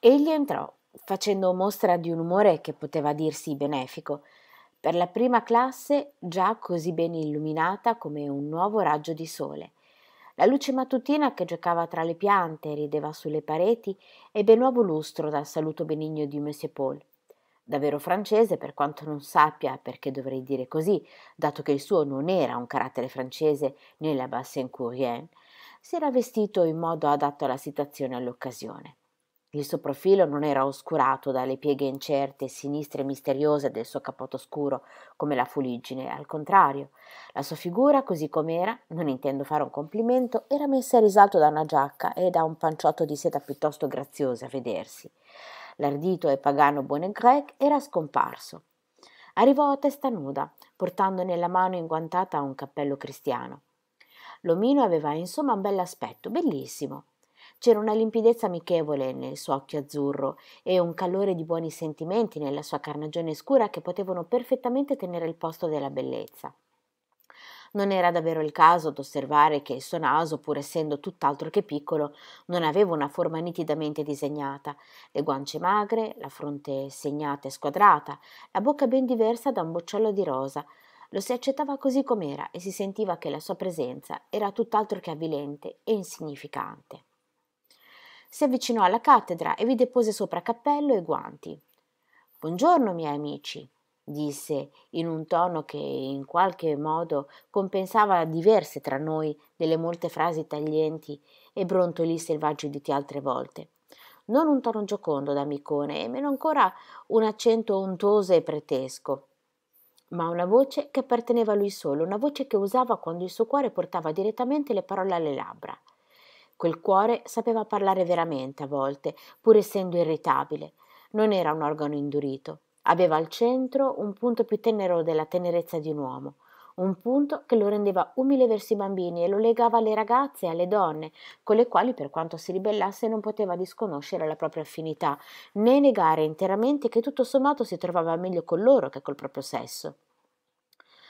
egli entrò facendo mostra di un umore che poteva dirsi benefico per la prima classe già così ben illuminata come un nuovo raggio di sole la luce mattutina che giocava tra le piante e rideva sulle pareti ebbe nuovo lustro dal saluto benigno di monsieur paul davvero francese per quanto non sappia perché dovrei dire così dato che il suo non era un carattere francese né la basse courienne si era vestito in modo adatto alla situazione e all'occasione il suo profilo non era oscurato dalle pieghe incerte, sinistre e misteriose del suo capotto scuro, come la fuliggine, al contrario. La sua figura, così com'era, non intendo fare un complimento, era messa a risalto da una giacca e da un panciotto di seta piuttosto graziosa a vedersi. L'ardito e pagano Bonegrec era scomparso. Arrivò a testa nuda, portando nella mano inguantata un cappello cristiano. L'omino aveva insomma un bell'aspetto, bellissimo, c'era una limpidezza amichevole nel suo occhio azzurro e un calore di buoni sentimenti nella sua carnagione scura che potevano perfettamente tenere il posto della bellezza. Non era davvero il caso d'osservare che il suo naso, pur essendo tutt'altro che piccolo, non aveva una forma nitidamente disegnata, le guance magre, la fronte segnata e squadrata, la bocca ben diversa da un bocciolo di rosa. Lo si accettava così com'era e si sentiva che la sua presenza era tutt'altro che avvilente e insignificante si avvicinò alla cattedra e vi depose sopra cappello e guanti. Buongiorno, miei amici, disse in un tono che in qualche modo compensava diverse tra noi delle molte frasi taglienti e brontoli selvaggi udite altre volte. Non un tono giocondo da amicone e meno ancora un accento untuoso e pretesco, ma una voce che apparteneva a lui solo, una voce che usava quando il suo cuore portava direttamente le parole alle labbra. Quel cuore sapeva parlare veramente a volte, pur essendo irritabile. Non era un organo indurito. Aveva al centro un punto più tenero della tenerezza di un uomo, un punto che lo rendeva umile verso i bambini e lo legava alle ragazze e alle donne, con le quali, per quanto si ribellasse, non poteva disconoscere la propria affinità, né negare interamente che tutto sommato si trovava meglio con loro che col proprio sesso.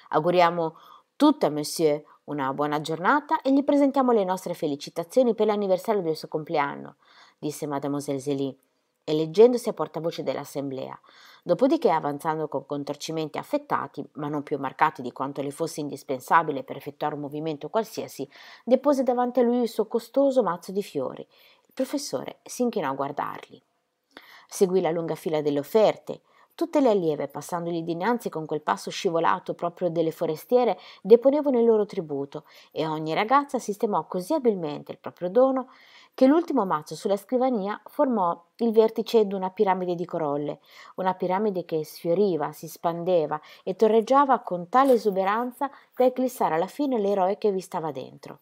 Auguriamo tutto monsieur una buona giornata e gli presentiamo le nostre felicitazioni per l'anniversario del suo compleanno, disse Mademoiselle Zélie, eleggendosi a portavoce dell'assemblea. Dopodiché, avanzando con contorcimenti affettati, ma non più marcati di quanto le fosse indispensabile per effettuare un movimento qualsiasi, depose davanti a lui il suo costoso mazzo di fiori. Il professore si inchinò a guardarli. Seguì la lunga fila delle offerte, Tutte le allieve, passandogli dinanzi con quel passo scivolato proprio delle forestiere, deponevano il loro tributo e ogni ragazza sistemò così abilmente il proprio dono che l'ultimo mazzo sulla scrivania formò il vertice d'una piramide di corolle, una piramide che sfioriva, si spandeva e torreggiava con tale esuberanza da eclissare alla fine l'eroe che vi stava dentro.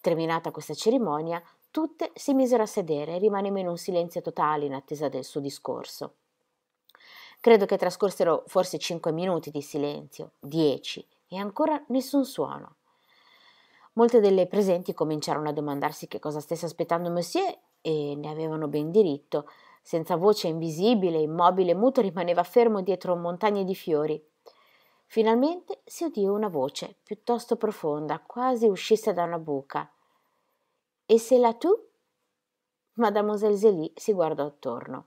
Terminata questa cerimonia, tutte si misero a sedere e rimanevano in un silenzio totale in attesa del suo discorso. Credo che trascorsero forse cinque minuti di silenzio, dieci, e ancora nessun suono. Molte delle presenti cominciarono a domandarsi che cosa stesse aspettando Monsieur e ne avevano ben diritto. Senza voce, invisibile, immobile, muto, rimaneva fermo dietro montagne di fiori. Finalmente si udì una voce, piuttosto profonda, quasi uscisse da una buca. E se la tu? Mademoiselle Zélie si guardò attorno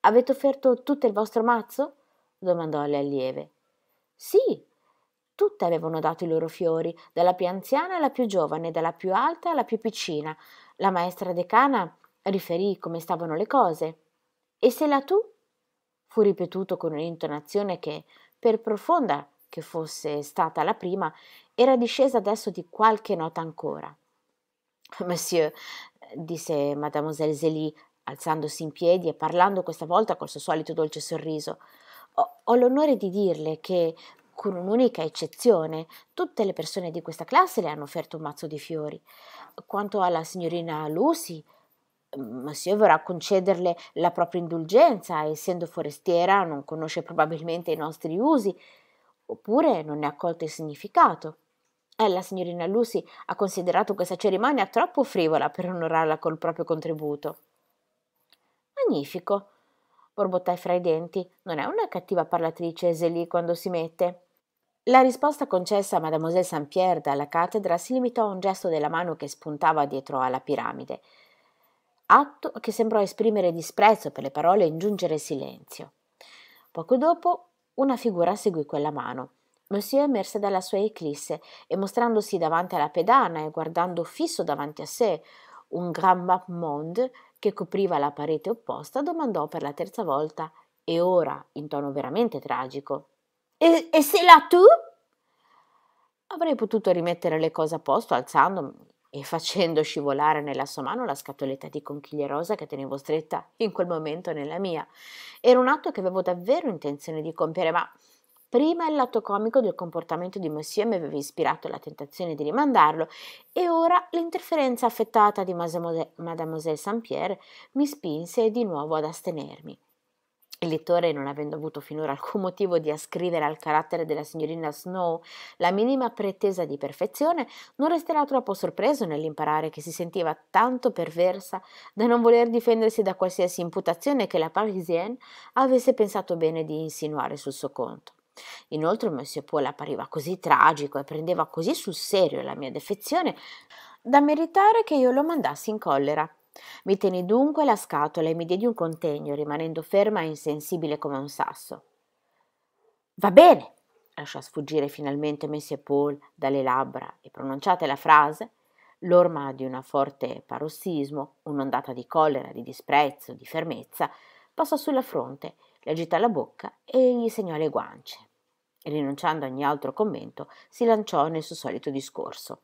avete offerto tutto il vostro mazzo domandò alle allieve sì tutte avevano dato i loro fiori dalla più anziana alla più giovane dalla più alta alla più piccina la maestra decana riferì come stavano le cose e se la tu fu ripetuto con un'intonazione che per profonda che fosse stata la prima era discesa adesso di qualche nota ancora monsieur disse mademoiselle zélie alzandosi in piedi e parlando questa volta col suo solito dolce sorriso. Ho, ho l'onore di dirle che, con un'unica eccezione, tutte le persone di questa classe le hanno offerto un mazzo di fiori. Quanto alla signorina Lucy, Monsieur mm, vorrà concederle la propria indulgenza, essendo forestiera non conosce probabilmente i nostri usi, oppure non ne ha colto il significato. E eh, la signorina Lucy ha considerato questa cerimonia troppo frivola per onorarla col proprio contributo. Magnifico, borbottai fra i denti. Non è una cattiva parlatrice Eseli quando si mette. La risposta concessa a Mademoiselle Saint-Pierre dalla cattedra si limitò a un gesto della mano che spuntava dietro alla piramide, atto che sembrò esprimere disprezzo per le parole e ingiungere silenzio. Poco dopo una figura seguì quella mano. Monsieur emerse dalla sua eclisse e mostrandosi davanti alla pedana e guardando fisso davanti a sé un grand map monde che copriva la parete opposta, domandò per la terza volta e ora in tono veramente tragico. E, e se la tu? Avrei potuto rimettere le cose a posto alzandomi e facendo scivolare nella sua mano la scatoletta di conchiglie rosa che tenevo stretta in quel momento nella mia. Era un atto che avevo davvero intenzione di compiere, ma Prima il lato comico del comportamento di Monsieur mi aveva ispirato alla tentazione di rimandarlo e ora l'interferenza affettata di Mademoiselle Saint-Pierre mi spinse di nuovo ad astenermi. Il lettore, non avendo avuto finora alcun motivo di ascrivere al carattere della signorina Snow la minima pretesa di perfezione, non resterà troppo sorpreso nell'imparare che si sentiva tanto perversa da non voler difendersi da qualsiasi imputazione che la Parisienne avesse pensato bene di insinuare sul suo conto. Inoltre Monsieur Paul appariva così tragico e prendeva così sul serio la mia defezione da meritare che io lo mandassi in collera. Mi teni dunque la scatola e mi diedi un contegno, rimanendo ferma e insensibile come un sasso. Va bene, lasciò sfuggire finalmente Monsieur Paul dalle labbra e pronunciate la frase, l'orma di un forte parossismo, un'ondata di collera, di disprezzo, di fermezza, passò sulla fronte, le agitò la bocca e gli segnò le guance e rinunciando a ogni altro commento, si lanciò nel suo solito discorso.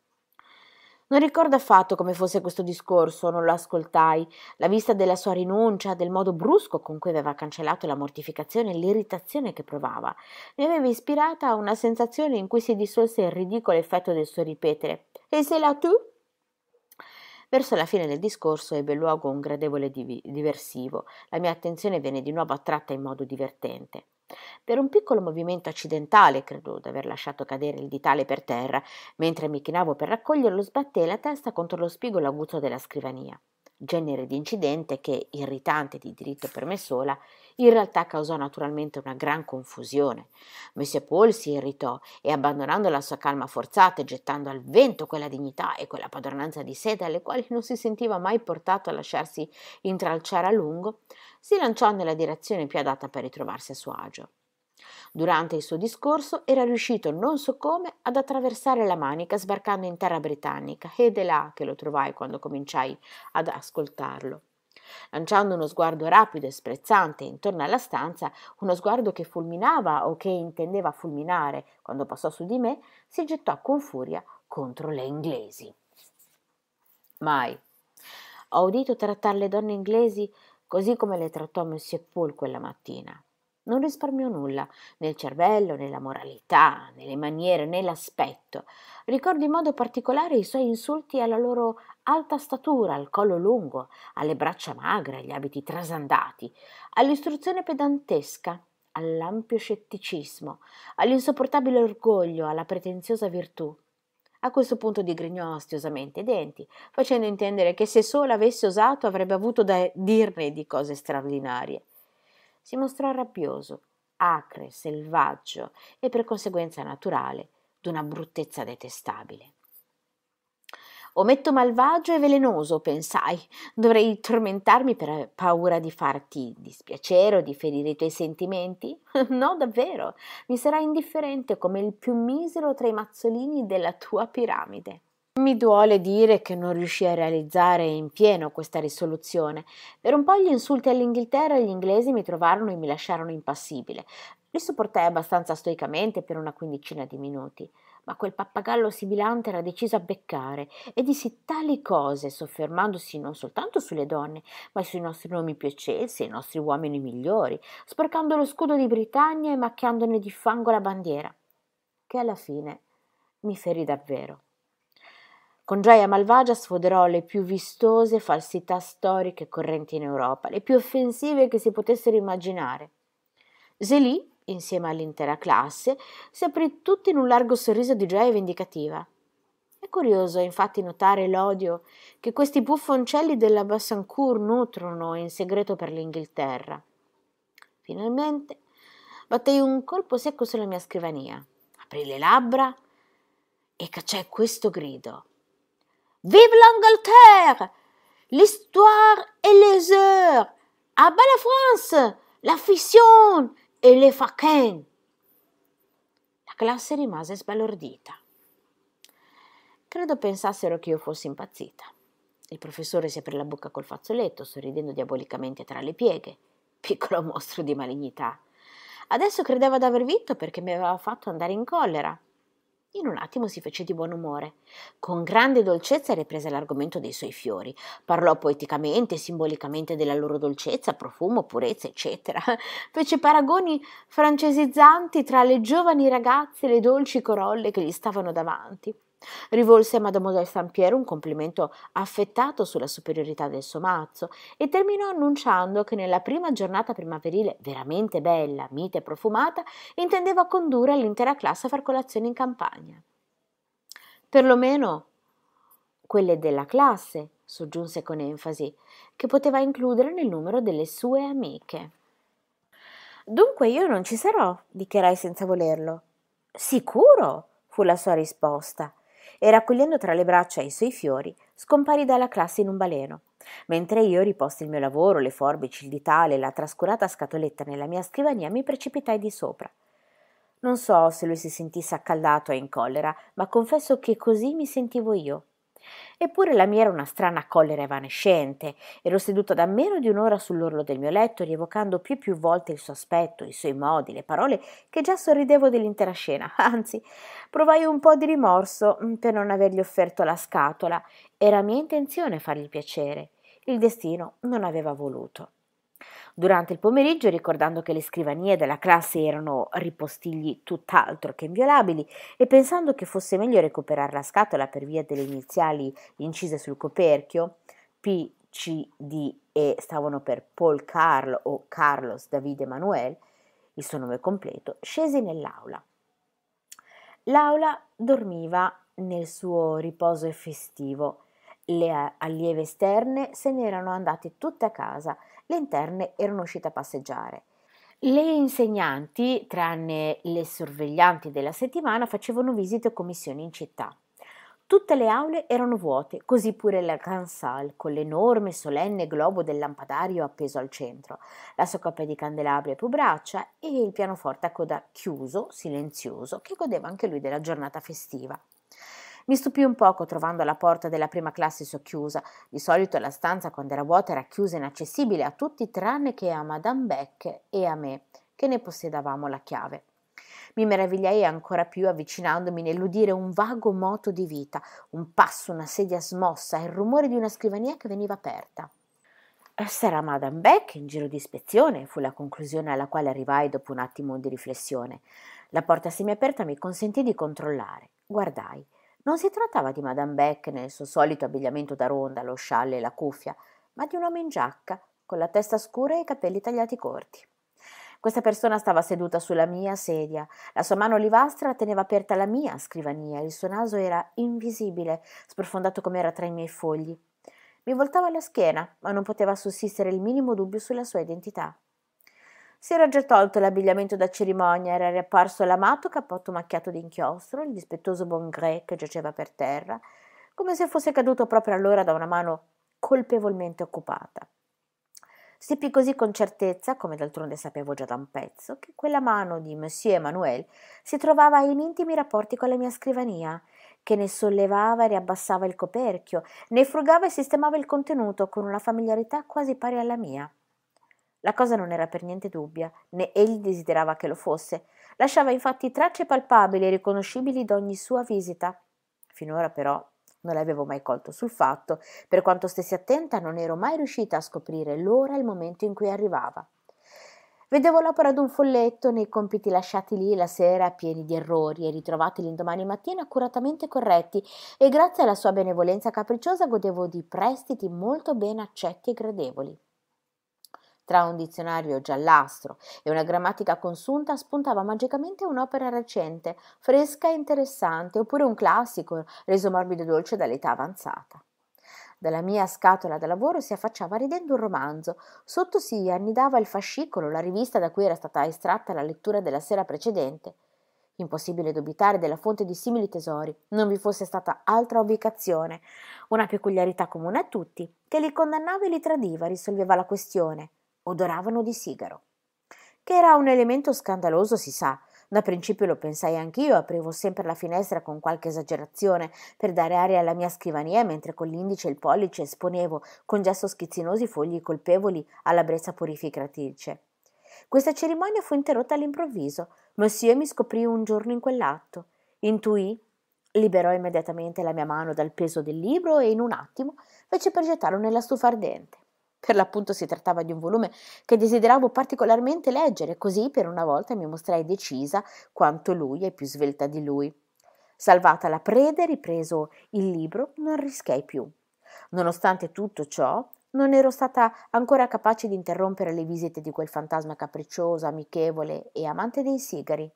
Non ricordo affatto come fosse questo discorso, non lo ascoltai. La vista della sua rinuncia, del modo brusco con cui aveva cancellato la mortificazione e l'irritazione che provava, mi aveva ispirata a una sensazione in cui si dissolse il ridicolo effetto del suo ripetere E sei là tu? Verso la fine del discorso ebbe luogo un gradevole div- diversivo. La mia attenzione venne di nuovo attratta in modo divertente. Per un piccolo movimento accidentale credo d'aver lasciato cadere il ditale per terra, mentre mi chinavo per raccoglierlo sbatté la testa contro lo spigolo aguzzo della scrivania. Genere di incidente che, irritante di diritto per me sola, in realtà causò naturalmente una gran confusione. Monsieur Paul si irritò e, abbandonando la sua calma forzata e gettando al vento quella dignità e quella padronanza di sé dalle quali non si sentiva mai portato a lasciarsi intralciare a lungo, si lanciò nella direzione più adatta per ritrovarsi a suo agio. Durante il suo discorso era riuscito non so come ad attraversare la Manica sbarcando in terra britannica ed è là che lo trovai quando cominciai ad ascoltarlo. Lanciando uno sguardo rapido e sprezzante intorno alla stanza, uno sguardo che fulminava o che intendeva fulminare quando passò su di me, si gettò con furia contro le inglesi. Mai ho udito trattare le donne inglesi così come le trattò Monsieur Paul quella mattina. Non risparmiò nulla, nel cervello, nella moralità, nelle maniere, nell'aspetto. Ricordo in modo particolare i suoi insulti alla loro alta statura, al collo lungo, alle braccia magre, agli abiti trasandati, all'istruzione pedantesca, all'ampio scetticismo, all'insopportabile orgoglio, alla pretenziosa virtù. A questo punto digrignò ostiosamente i denti, facendo intendere che se solo avesse osato avrebbe avuto da dirne di cose straordinarie. Si mostrò rabbioso, acre, selvaggio e per conseguenza naturale, d'una bruttezza detestabile ometto malvagio e velenoso, pensai. Dovrei tormentarmi per paura di farti dispiacere o di ferire i tuoi sentimenti? no, davvero, mi sarà indifferente come il più misero tra i mazzolini della tua piramide. Mi duole dire che non riuscì a realizzare in pieno questa risoluzione. Per un po' gli insulti all'Inghilterra e gli inglesi mi trovarono e mi lasciarono impassibile. Li sopportai abbastanza stoicamente per una quindicina di minuti ma quel pappagallo sibilante era deciso a beccare e disse tali cose, soffermandosi non soltanto sulle donne, ma sui nostri nomi più eccelsi e i nostri uomini migliori, sporcando lo scudo di Britannia e macchiandone di fango la bandiera, che alla fine mi ferì davvero. Con gioia malvagia sfoderò le più vistose falsità storiche correnti in Europa, le più offensive che si potessero immaginare. Zélie insieme all'intera classe, si aprì tutti in un largo sorriso di gioia vendicativa. È curioso infatti notare l'odio che questi buffoncelli della Bassancourt nutrono in segreto per l'Inghilterra. Finalmente battei un colpo secco sulla mia scrivania, aprì le labbra e cacciai questo grido. Vive l'Angleterre! L'histoire et les heures! À bas la France! La fission! E le fa Ken! La classe rimase sbalordita. Credo pensassero che io fossi impazzita. Il professore si aprì la bocca col fazzoletto, sorridendo diabolicamente tra le pieghe. Piccolo mostro di malignità. Adesso credeva d'aver vinto perché mi aveva fatto andare in collera. In un attimo si fece di buon umore. Con grande dolcezza riprese l'argomento dei suoi fiori. Parlò poeticamente, simbolicamente della loro dolcezza, profumo, purezza, eccetera. Fece paragoni francesizzanti tra le giovani ragazze e le dolci corolle che gli stavano davanti rivolse a Mademoiselle St. Pierre un complimento affettato sulla superiorità del suo mazzo e terminò annunciando che nella prima giornata primaverile, veramente bella, mite e profumata, intendeva condurre l'intera classe a far colazione in campagna. Perlomeno quelle della classe, soggiunse con enfasi, che poteva includere nel numero delle sue amiche. Dunque io non ci sarò, dichiarai senza volerlo. Sicuro, fu la sua risposta e raccogliendo tra le braccia i suoi fiori, scomparì dalla classe in un baleno. Mentre io, riposto il mio lavoro, le forbici, il ditale e la trascurata scatoletta nella mia scrivania, mi precipitai di sopra. Non so se lui si sentisse accaldato e in collera, ma confesso che così mi sentivo io. Eppure la mia era una strana collera evanescente. Ero seduta da meno di un'ora sull'orlo del mio letto, rievocando più e più volte il suo aspetto, i suoi modi, le parole che già sorridevo dell'intera scena. Anzi, provai un po' di rimorso mm, per non avergli offerto la scatola. Era mia intenzione fargli piacere. Il destino non aveva voluto durante il pomeriggio, ricordando che le scrivanie della classe erano ripostigli tutt'altro che inviolabili e pensando che fosse meglio recuperare la scatola per via delle iniziali incise sul coperchio, P, C, D e stavano per Paul Carl o Carlos David Emanuel, il suo nome completo, scesi nell'aula. L'aula dormiva nel suo riposo festivo. Le allieve esterne se ne erano andate tutte a casa le interne erano uscite a passeggiare. Le insegnanti, tranne le sorveglianti della settimana, facevano visite o commissioni in città. Tutte le aule erano vuote, così pure la grand salle con l'enorme solenne globo del lampadario appeso al centro, la sua coppia di candelabri a pubraccia e il pianoforte a coda chiuso, silenzioso, che godeva anche lui della giornata festiva. Mi stupì un poco trovando la porta della prima classe socchiusa. Di solito la stanza quando era vuota era chiusa e inaccessibile a tutti tranne che a Madame Beck e a me, che ne possedavamo la chiave. Mi meravigliai ancora più avvicinandomi nell'udire un vago moto di vita, un passo, una sedia smossa e il rumore di una scrivania che veniva aperta. Sarà Madame Beck in giro di ispezione, fu la conclusione alla quale arrivai dopo un attimo di riflessione. La porta semiaperta mi consentì di controllare. Guardai. Non si trattava di Madame Beck nel suo solito abbigliamento da ronda, lo scialle e la cuffia, ma di un uomo in giacca, con la testa scura e i capelli tagliati corti. Questa persona stava seduta sulla mia sedia, la sua mano olivastra teneva aperta la mia scrivania, il suo naso era invisibile, sprofondato com'era tra i miei fogli. Mi voltava la schiena, ma non poteva sussistere il minimo dubbio sulla sua identità. Si era già tolto l'abbigliamento da cerimonia, era riapparso l'amato cappotto macchiato di inchiostro, il dispettoso bon gré che giaceva per terra, come se fosse caduto proprio allora da una mano colpevolmente occupata. Seppi così con certezza, come d'altronde sapevo già da un pezzo, che quella mano di Monsieur Emmanuel si trovava in intimi rapporti con la mia scrivania, che ne sollevava e riabbassava il coperchio, ne frugava e sistemava il contenuto con una familiarità quasi pari alla mia. La cosa non era per niente dubbia, né egli desiderava che lo fosse. Lasciava infatti tracce palpabili e riconoscibili d'ogni sua visita. Finora però non l'avevo mai colto sul fatto, per quanto stessi attenta non ero mai riuscita a scoprire l'ora e il momento in cui arrivava. Vedevo l'opera d'un folletto nei compiti lasciati lì la sera pieni di errori e ritrovati l'indomani mattina accuratamente corretti e grazie alla sua benevolenza capricciosa godevo di prestiti molto ben accetti e gradevoli. Tra un dizionario giallastro e una grammatica consunta spuntava magicamente un'opera recente, fresca e interessante, oppure un classico reso morbido e dolce dall'età avanzata. Dalla mia scatola da lavoro si affacciava ridendo un romanzo, sotto si annidava il fascicolo, la rivista da cui era stata estratta la lettura della sera precedente. Impossibile dubitare della fonte di simili tesori, non vi fosse stata altra ubicazione, una peculiarità comune a tutti, che li condannava e li tradiva, risolveva la questione odoravano di sigaro. Che era un elemento scandaloso, si sa. Da principio lo pensai anch'io, aprivo sempre la finestra con qualche esagerazione per dare aria alla mia scrivania, mentre con l'indice e il pollice esponevo con gesto schizzinosi i fogli colpevoli alla brezza purificatrice. Questa cerimonia fu interrotta all'improvviso. Monsieur mi scoprì un giorno in quell'atto. Intuì, liberò immediatamente la mia mano dal peso del libro e in un attimo fece per gettarlo nella stufa ardente. Per l'appunto si trattava di un volume che desideravo particolarmente leggere, così per una volta mi mostrai decisa quanto lui è più svelta di lui. Salvata la preda e ripreso il libro, non rischiai più. Nonostante tutto ciò, non ero stata ancora capace di interrompere le visite di quel fantasma capriccioso, amichevole e amante dei sigari.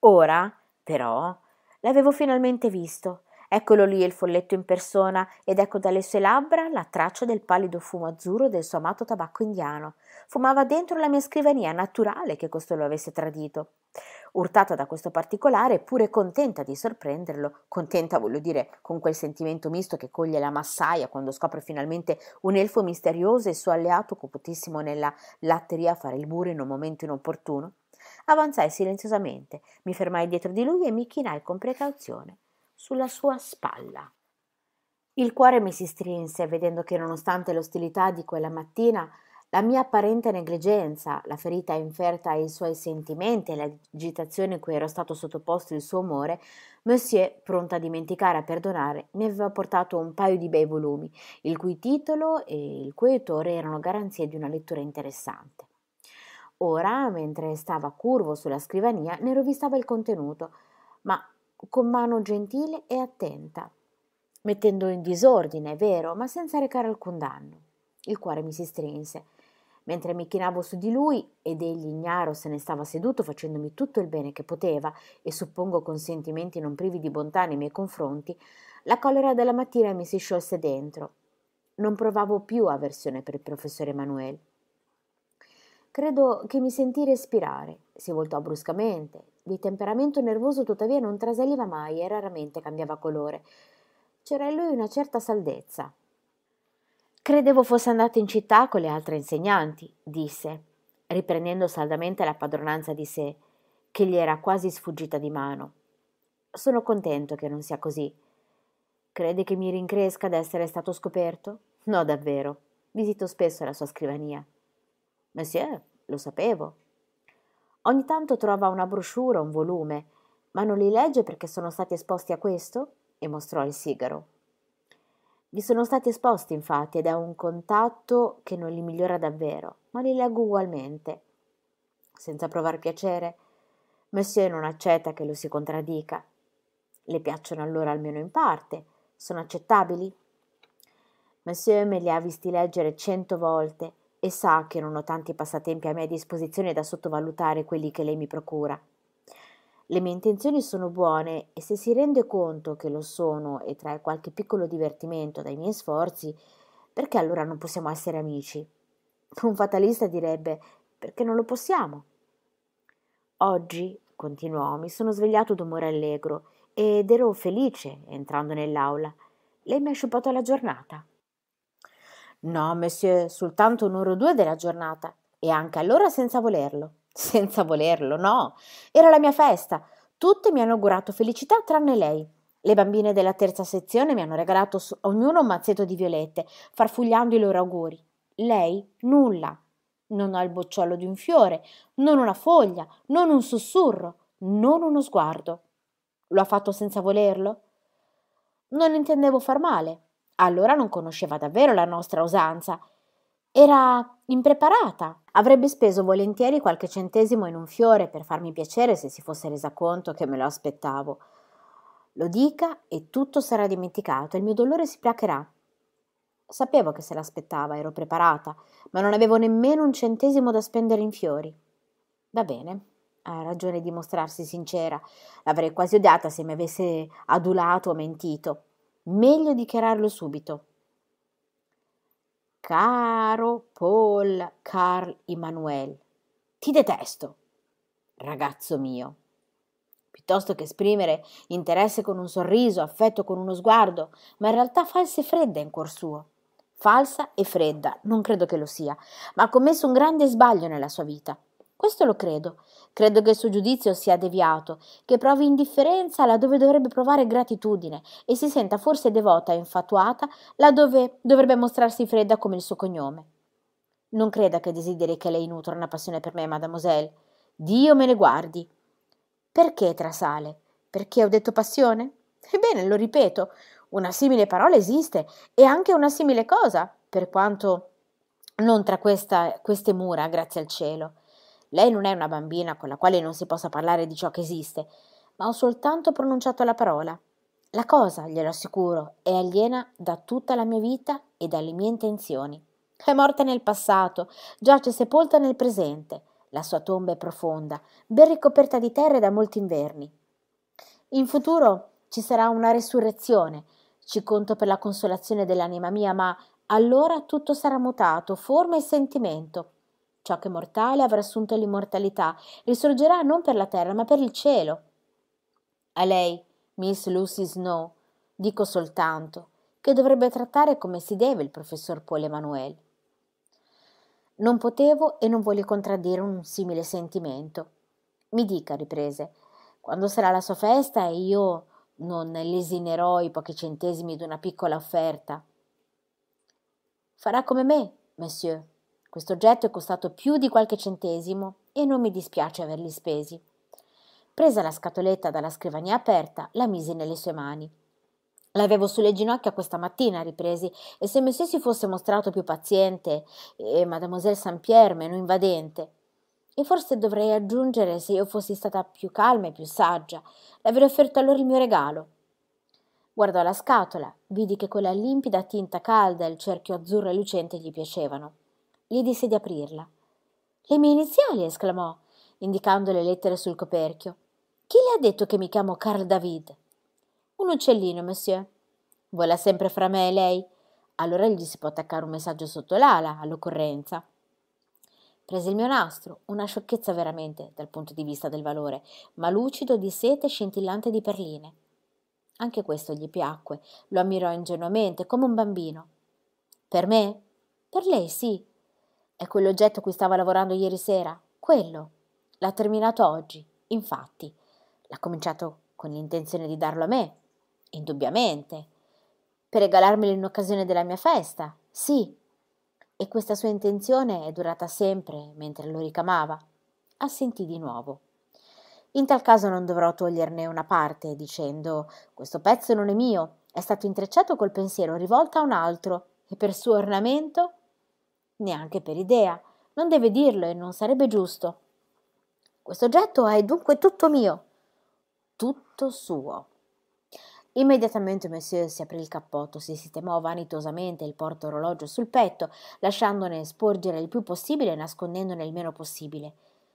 Ora, però, l'avevo finalmente visto Eccolo lì il folletto in persona ed ecco dalle sue labbra la traccia del pallido fumo azzurro del suo amato tabacco indiano. Fumava dentro la mia scrivania, naturale che questo lo avesse tradito. Urtata da questo particolare, pure contenta di sorprenderlo, contenta voglio dire con quel sentimento misto che coglie la massaia quando scopre finalmente un elfo misterioso e il suo alleato coputissimo nella latteria a fare il muro in un momento inopportuno, avanzai silenziosamente, mi fermai dietro di lui e mi chinai con precauzione sulla sua spalla. Il cuore mi si strinse vedendo che nonostante l'ostilità di quella mattina, la mia apparente negligenza, la ferita inferta ai suoi sentimenti e l'agitazione cui ero stato sottoposto il suo umore, Monsieur, pronto a dimenticare e a perdonare, mi aveva portato un paio di bei volumi, il cui titolo e il cui autore erano garanzie di una lettura interessante. Ora, mentre stava curvo sulla scrivania, ne rovistava il contenuto, ma con mano gentile e attenta, mettendo in disordine, è vero, ma senza recare alcun danno. Il cuore mi si strinse. Mentre mi chinavo su di lui ed egli ignaro se ne stava seduto facendomi tutto il bene che poteva e suppongo con sentimenti non privi di bontà nei miei confronti, la collera della mattina mi si sciolse dentro. Non provavo più avversione per il professor Emanuele. Credo che mi sentì respirare. Si voltò bruscamente, di temperamento nervoso tuttavia non trasaliva mai e raramente cambiava colore. C'era in lui una certa saldezza. Credevo fosse andato in città con le altre insegnanti, disse, riprendendo saldamente la padronanza di sé, che gli era quasi sfuggita di mano. Sono contento che non sia così. Crede che mi rincresca d'essere stato scoperto? No, davvero. Visito spesso la sua scrivania. Monsieur, lo sapevo, Ogni tanto trova una brochure un volume, ma non li legge perché sono stati esposti a questo? E mostrò il sigaro. Vi sono stati esposti, infatti, ed è un contatto che non li migliora davvero, ma li leggo ugualmente, senza provar piacere. Monsieur non accetta che lo si contraddica. Le piacciono allora almeno in parte. Sono accettabili? Monsieur me li ha visti leggere cento volte e sa che non ho tanti passatempi a mia disposizione da sottovalutare quelli che lei mi procura. Le mie intenzioni sono buone e se si rende conto che lo sono e trae qualche piccolo divertimento dai miei sforzi, perché allora non possiamo essere amici? Un fatalista direbbe perché non lo possiamo. Oggi, continuò, mi sono svegliato d'umore allegro ed ero felice entrando nell'aula. Lei mi ha sciupato la giornata. No, monsieur, soltanto un'ora o due della giornata. E anche allora senza volerlo. Senza volerlo, no. Era la mia festa. Tutte mi hanno augurato felicità tranne lei. Le bambine della terza sezione mi hanno regalato ognuno un mazzetto di violette, farfugliando i loro auguri. Lei nulla. Non ho il bocciolo di un fiore, non una foglia, non un sussurro, non uno sguardo. Lo ha fatto senza volerlo? Non intendevo far male, allora non conosceva davvero la nostra usanza. Era impreparata. Avrebbe speso volentieri qualche centesimo in un fiore per farmi piacere se si fosse resa conto che me lo aspettavo. Lo dica e tutto sarà dimenticato, e il mio dolore si placherà. Sapevo che se l'aspettava, ero preparata, ma non avevo nemmeno un centesimo da spendere in fiori. Va bene, ha ragione di mostrarsi sincera. L'avrei quasi odiata se mi avesse adulato o mentito meglio dichiararlo subito caro Paul Carl Emanuel, ti detesto, ragazzo mio. Piuttosto che esprimere interesse con un sorriso, affetto con uno sguardo, ma in realtà falsa e fredda in cuor suo. Falsa e fredda, non credo che lo sia, ma ha commesso un grande sbaglio nella sua vita. Questo lo credo. Credo che il suo giudizio sia deviato, che provi indifferenza laddove dovrebbe provare gratitudine e si senta forse devota e infatuata laddove dovrebbe mostrarsi fredda come il suo cognome. Non creda che desideri che lei nutra una passione per me, mademoiselle. Dio me ne guardi. Perché trasale? Perché ho detto passione? Ebbene, lo ripeto, una simile parola esiste e anche una simile cosa, per quanto non tra questa, queste mura, grazie al cielo. Lei non è una bambina con la quale non si possa parlare di ciò che esiste, ma ho soltanto pronunciato la parola. La cosa, glielo assicuro, è aliena da tutta la mia vita e dalle mie intenzioni. È morta nel passato, giace sepolta nel presente. La sua tomba è profonda, ben ricoperta di terre da molti inverni. In futuro ci sarà una resurrezione. Ci conto per la consolazione dell'anima mia, ma allora tutto sarà mutato, forma e sentimento. Ciò che è mortale avrà assunto l'immortalità, risorgerà non per la terra ma per il cielo. A lei, Miss Lucy Snow, dico soltanto che dovrebbe trattare come si deve il professor Paul Emanuel. Non potevo e non voglio contraddire un simile sentimento. Mi dica, riprese, quando sarà la sua festa e io non lesinerò i pochi centesimi di una piccola offerta. Farà come me, monsieur, questo oggetto è costato più di qualche centesimo e non mi dispiace averli spesi. Presa la scatoletta dalla scrivania aperta, la misi nelle sue mani. L'avevo sulle ginocchia questa mattina, ripresi, e se Messie si fosse mostrato più paziente e Mademoiselle Saint-Pierre meno invadente. E forse dovrei aggiungere se io fossi stata più calma e più saggia, le avrei offerto allora il mio regalo. Guardò la scatola, vidi che quella limpida tinta calda e il cerchio azzurro e lucente gli piacevano gli disse di aprirla. Le mie iniziali, esclamò, indicando le lettere sul coperchio. Chi le ha detto che mi chiamo Carl David? Un uccellino, monsieur. Vola sempre fra me e lei. Allora gli si può attaccare un messaggio sotto l'ala, all'occorrenza. Prese il mio nastro, una sciocchezza veramente dal punto di vista del valore, ma lucido di sete scintillante di perline. Anche questo gli piacque, lo ammirò ingenuamente, come un bambino. Per me? Per lei sì, è quell'oggetto a cui stava lavorando ieri sera? Quello. L'ha terminato oggi, infatti. L'ha cominciato con l'intenzione di darlo a me, indubbiamente. Per regalarmelo in occasione della mia festa, sì. E questa sua intenzione è durata sempre mentre lo ricamava. Assentì di nuovo. In tal caso non dovrò toglierne una parte dicendo questo pezzo non è mio, è stato intrecciato col pensiero rivolto a un altro e per suo ornamento neanche per idea. Non deve dirlo e non sarebbe giusto. Questo oggetto è dunque tutto mio, tutto suo. Immediatamente Monsieur si aprì il cappotto, si sistemò vanitosamente il porto orologio sul petto, lasciandone sporgere il più possibile e nascondendone il meno possibile,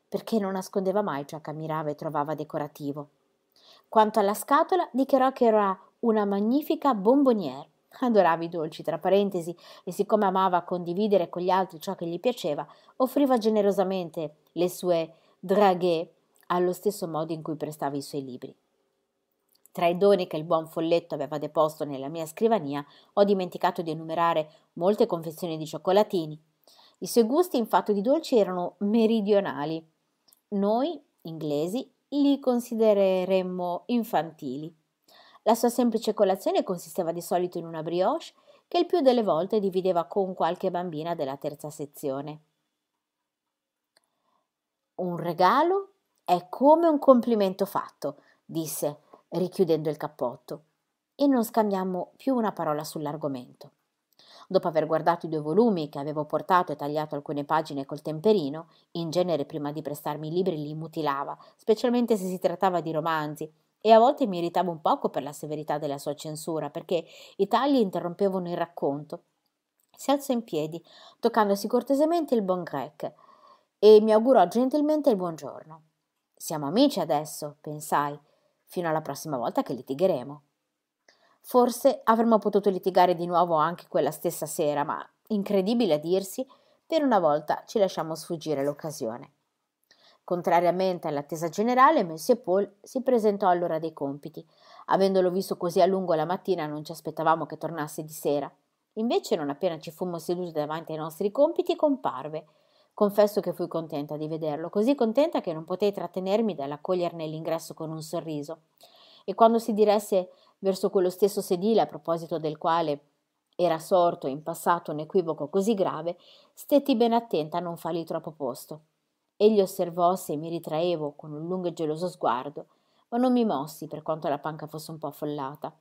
perché non nascondeva mai ciò che ammirava e trovava decorativo. Quanto alla scatola, dichiarò che era una magnifica bomboniere Adorava i dolci, tra parentesi, e siccome amava condividere con gli altri ciò che gli piaceva, offriva generosamente le sue draghe allo stesso modo in cui prestava i suoi libri. Tra i doni che il buon folletto aveva deposto nella mia scrivania, ho dimenticato di enumerare molte confezioni di cioccolatini. I suoi gusti in fatto di dolci erano meridionali. Noi, inglesi, li considereremmo infantili. La sua semplice colazione consisteva di solito in una brioche che il più delle volte divideva con qualche bambina della terza sezione. Un regalo è come un complimento fatto, disse, richiudendo il cappotto, e non scambiammo più una parola sull'argomento. Dopo aver guardato i due volumi che avevo portato e tagliato alcune pagine col temperino, in genere prima di prestarmi i libri li mutilava, specialmente se si trattava di romanzi, e a volte mi irritavo un poco per la severità della sua censura, perché i tagli interrompevano il racconto. Si alzò in piedi, toccandosi cortesemente il bon grec, e mi augurò gentilmente il buongiorno. Siamo amici adesso, pensai, fino alla prossima volta che litigheremo. Forse avremmo potuto litigare di nuovo anche quella stessa sera, ma, incredibile a dirsi, per una volta ci lasciamo sfuggire l'occasione. Contrariamente all'attesa generale, Monsieur Paul si presentò all'ora dei compiti. Avendolo visto così a lungo la mattina, non ci aspettavamo che tornasse di sera. Invece, non appena ci fummo seduti davanti ai nostri compiti, comparve. Confesso che fui contenta di vederlo, così contenta che non potei trattenermi dall'accoglierne l'ingresso con un sorriso. E quando si diresse verso quello stesso sedile a proposito del quale era sorto in passato un equivoco così grave, stetti ben attenta a non fargli troppo posto egli osservò se mi ritraevo con un lungo e geloso sguardo ma non mi mossi per quanto la panca fosse un po' affollata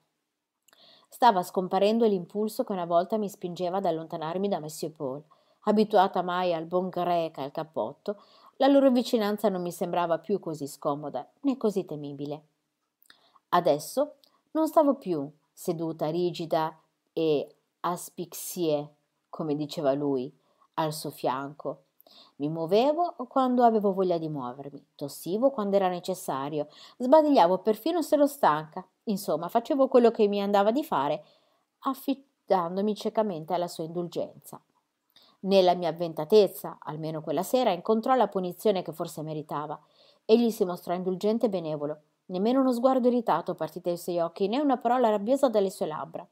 stava scomparendo l'impulso che una volta mi spingeva ad allontanarmi da monsieur paul abituata mai al bon greca e al cappotto la loro vicinanza non mi sembrava più così scomoda né così temibile adesso non stavo più seduta rigida e aspixie come diceva lui al suo fianco mi muovevo quando avevo voglia di muovermi, tossivo quando era necessario, sbadigliavo perfino se ero stanca. Insomma, facevo quello che mi andava di fare, affidandomi ciecamente alla sua indulgenza. Nella mia avventatezza, almeno quella sera, incontrò la punizione che forse meritava. Egli si mostrò indulgente e benevolo. Nemmeno uno sguardo irritato partì dai suoi occhi, né una parola rabbiosa dalle sue labbra.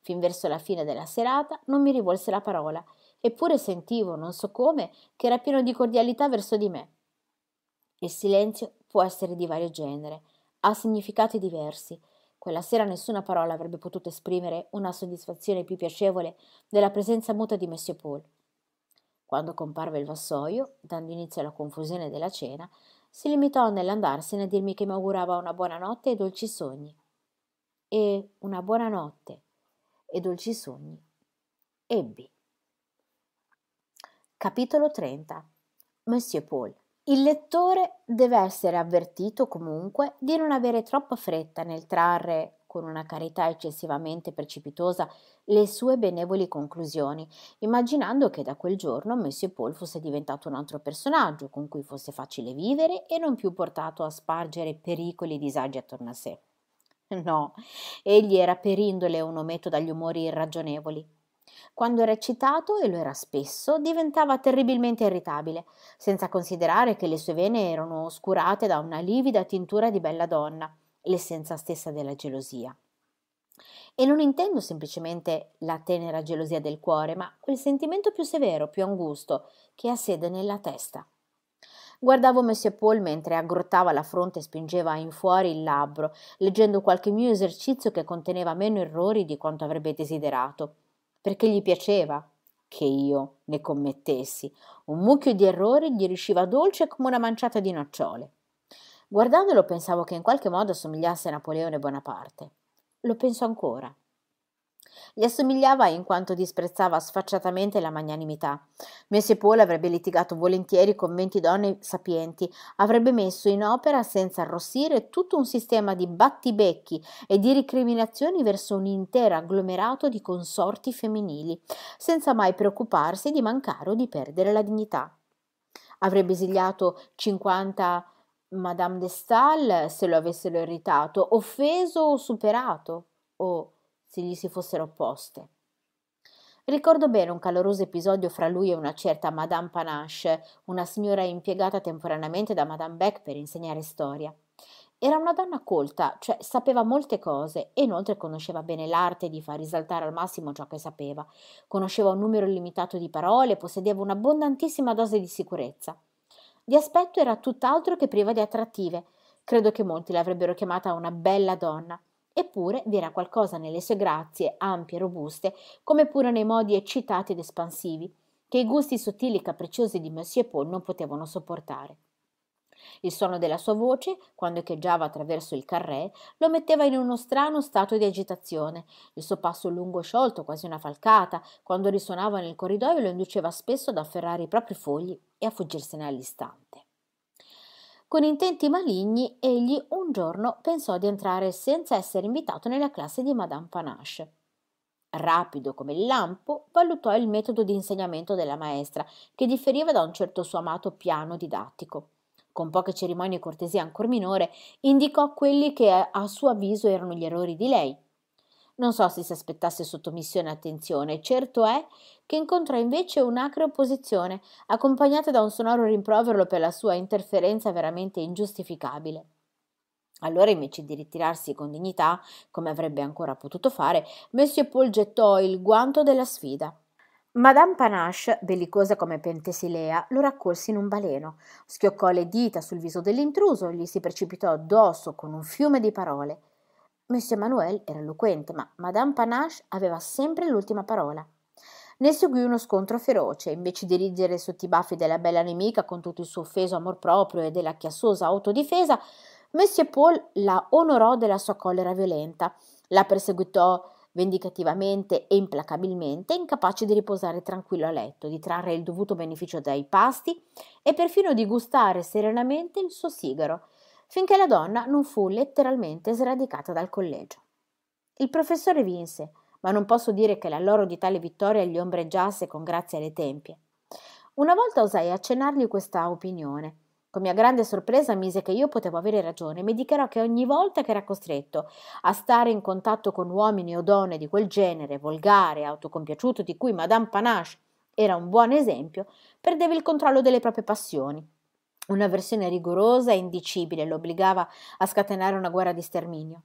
Fin verso la fine della serata non mi rivolse la parola eppure sentivo, non so come, che era pieno di cordialità verso di me. Il silenzio può essere di vario genere, ha significati diversi. Quella sera nessuna parola avrebbe potuto esprimere una soddisfazione più piacevole della presenza muta di Monsieur Paul. Quando comparve il vassoio, dando inizio alla confusione della cena, si limitò nell'andarsene a dirmi che mi augurava una buona notte e dolci sogni. E una buona notte e dolci sogni. Ebbi. Capitolo 30 Monsieur Paul il lettore deve essere avvertito comunque di non avere troppa fretta nel trarre, con una carità eccessivamente precipitosa, le sue benevoli conclusioni, immaginando che da quel giorno Monsieur Paul fosse diventato un altro personaggio con cui fosse facile vivere e non più portato a spargere pericoli e disagi attorno a sé. No, egli era per indole un ometto dagli umori irragionevoli, quando era eccitato, e lo era spesso, diventava terribilmente irritabile, senza considerare che le sue vene erano oscurate da una livida tintura di bella donna, l'essenza stessa della gelosia. E non intendo semplicemente la tenera gelosia del cuore, ma quel sentimento più severo, più angusto, che ha sede nella testa. Guardavo Monsieur Paul mentre aggrottava la fronte e spingeva in fuori il labbro, leggendo qualche mio esercizio che conteneva meno errori di quanto avrebbe desiderato perché gli piaceva che io ne commettessi. Un mucchio di errori gli riusciva dolce come una manciata di nocciole. Guardandolo pensavo che in qualche modo somigliasse a Napoleone Bonaparte. Lo penso ancora. Gli assomigliava in quanto disprezzava sfacciatamente la magnanimità. Messie Paul avrebbe litigato volentieri con venti donne sapienti, avrebbe messo in opera senza arrossire tutto un sistema di battibecchi e di ricriminazioni verso un intero agglomerato di consorti femminili, senza mai preoccuparsi di mancare o di perdere la dignità. Avrebbe esiliato 50 Madame de Stael se lo avessero irritato, offeso o superato, o se gli si fossero opposte. Ricordo bene un caloroso episodio fra lui e una certa Madame Panache, una signora impiegata temporaneamente da Madame Beck per insegnare storia. Era una donna colta, cioè sapeva molte cose e inoltre conosceva bene l'arte di far risaltare al massimo ciò che sapeva. Conosceva un numero limitato di parole possedeva un'abbondantissima dose di sicurezza. Di aspetto era tutt'altro che priva di attrattive. Credo che molti l'avrebbero chiamata una bella donna. Eppure vi era qualcosa nelle sue grazie ampie e robuste, come pure nei modi eccitati ed espansivi, che i gusti sottili e capricciosi di Monsieur Paul non potevano sopportare. Il suono della sua voce, quando echeggiava attraverso il carré, lo metteva in uno strano stato di agitazione. Il suo passo lungo e sciolto, quasi una falcata, quando risuonava nel corridoio lo induceva spesso ad afferrare i propri fogli e a fuggirsene all'istante. Con intenti maligni, egli un giorno pensò di entrare senza essere invitato nella classe di Madame Panache. Rapido come il lampo, valutò il metodo di insegnamento della maestra, che differiva da un certo suo amato piano didattico. Con poche cerimonie e cortesia ancor minore, indicò quelli che a suo avviso erano gli errori di lei non so se si aspettasse sottomissione e attenzione, certo è che incontrò invece un'acre opposizione, accompagnata da un sonoro rimprovero per la sua interferenza veramente ingiustificabile. Allora, invece di ritirarsi con dignità, come avrebbe ancora potuto fare, Monsieur Paul gettò il guanto della sfida. Madame Panache, bellicosa come Pentesilea, lo raccolse in un baleno, schioccò le dita sul viso dell'intruso, gli si precipitò addosso con un fiume di parole. Monsieur Manuel era eloquente, ma Madame Panache aveva sempre l'ultima parola. Ne seguì uno scontro feroce, invece di ridere sotto i baffi della bella nemica con tutto il suo offeso amor proprio e della chiassosa autodifesa, Monsieur Paul la onorò della sua collera violenta, la perseguitò vendicativamente e implacabilmente, incapace di riposare tranquillo a letto, di trarre il dovuto beneficio dai pasti e perfino di gustare serenamente il suo sigaro, finché la donna non fu letteralmente sradicata dal collegio. Il professore vinse, ma non posso dire che l'alloro di tale vittoria gli ombreggiasse con grazia alle tempie. Una volta osai accennargli questa opinione. Con mia grande sorpresa mise che io potevo avere ragione e mi dichiarò che ogni volta che era costretto a stare in contatto con uomini o donne di quel genere, volgare, autocompiaciuto, di cui Madame Panache era un buon esempio, perdeva il controllo delle proprie passioni una versione rigorosa e indicibile lo obbligava a scatenare una guerra di sterminio.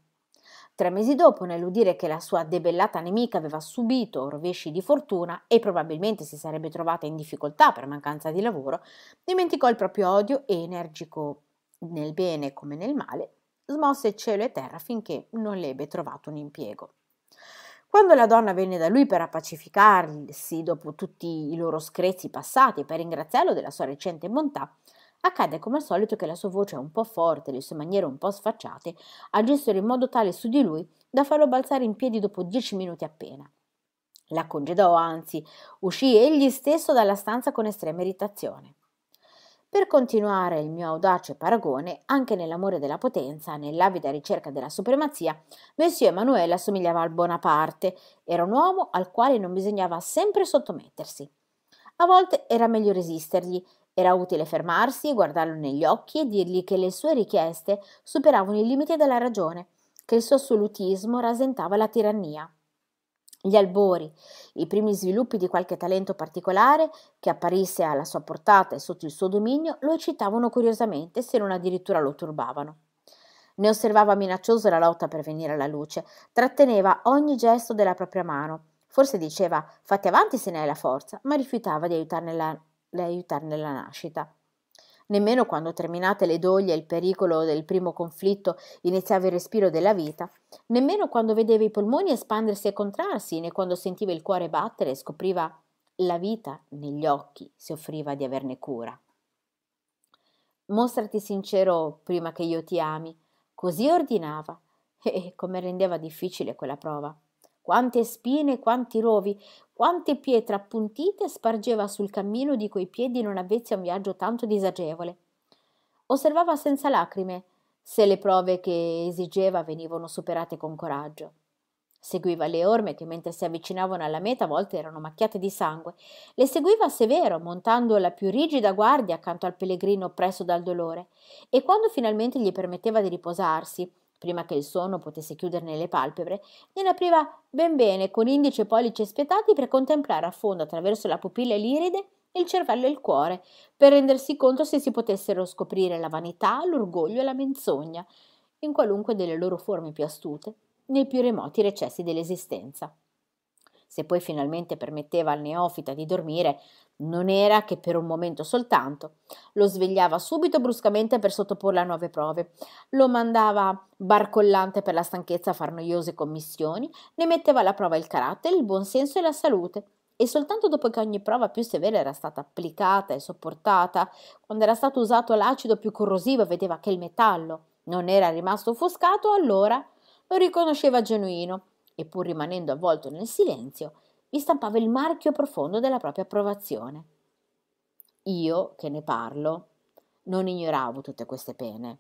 Tre mesi dopo, nell'udire che la sua debellata nemica aveva subito rovesci di fortuna e probabilmente si sarebbe trovata in difficoltà per mancanza di lavoro, dimenticò il proprio odio e energico nel bene come nel male, smosse cielo e terra finché non le ebbe trovato un impiego. Quando la donna venne da lui per appacificarsi dopo tutti i loro screzi passati e per ringraziarlo della sua recente bontà, Accade come al solito che la sua voce un po' forte, le sue maniere un po' sfacciate, agissero in modo tale su di lui da farlo balzare in piedi dopo dieci minuti appena. La congedò, anzi, uscì egli stesso dalla stanza con estrema irritazione. Per continuare il mio audace paragone, anche nell'amore della potenza, nell'avida ricerca della supremazia, Monsieur Emanuele assomigliava al Bonaparte, era un uomo al quale non bisognava sempre sottomettersi. A volte era meglio resistergli, era utile fermarsi, guardarlo negli occhi e dirgli che le sue richieste superavano i limiti della ragione, che il suo assolutismo rasentava la tirannia. Gli albori, i primi sviluppi di qualche talento particolare che apparisse alla sua portata e sotto il suo dominio lo eccitavano curiosamente, se non addirittura lo turbavano. Ne osservava minaccioso la lotta per venire alla luce, tratteneva ogni gesto della propria mano. Forse diceva fatti avanti se ne hai la forza, ma rifiutava di aiutarne la le aiutare nella nascita. Nemmeno quando terminate le doglie e il pericolo del primo conflitto iniziava il respiro della vita, nemmeno quando vedeva i polmoni espandersi e contrarsi, né quando sentiva il cuore battere e scopriva la vita negli occhi se offriva di averne cura. Mostrati sincero prima che io ti ami, così ordinava e come rendeva difficile quella prova quante spine quanti rovi, quante pietre appuntite spargeva sul cammino di quei piedi non avvezzi a un viaggio tanto disagevole. Osservava senza lacrime se le prove che esigeva venivano superate con coraggio. Seguiva le orme che mentre si avvicinavano alla meta a volte erano macchiate di sangue. Le seguiva severo, montando la più rigida guardia accanto al pellegrino oppresso dal dolore. E quando finalmente gli permetteva di riposarsi, prima che il sonno potesse chiuderne le palpebre, ne apriva ben bene con indice e pollice spietati per contemplare a fondo attraverso la pupilla liride il cervello e il cuore, per rendersi conto se si potessero scoprire la vanità, l'orgoglio e la menzogna, in qualunque delle loro forme più astute, nei più remoti recessi dell'esistenza se poi finalmente permetteva al neofita di dormire, non era che per un momento soltanto. Lo svegliava subito bruscamente per sottoporlo a nuove prove, lo mandava barcollante per la stanchezza a far noiose commissioni, ne metteva alla prova il carattere, il buon senso e la salute. E soltanto dopo che ogni prova più severa era stata applicata e sopportata, quando era stato usato l'acido più corrosivo e vedeva che il metallo non era rimasto offuscato, allora lo riconosceva genuino e pur rimanendo avvolto nel silenzio, vi stampava il marchio profondo della propria approvazione. Io, che ne parlo, non ignoravo tutte queste pene.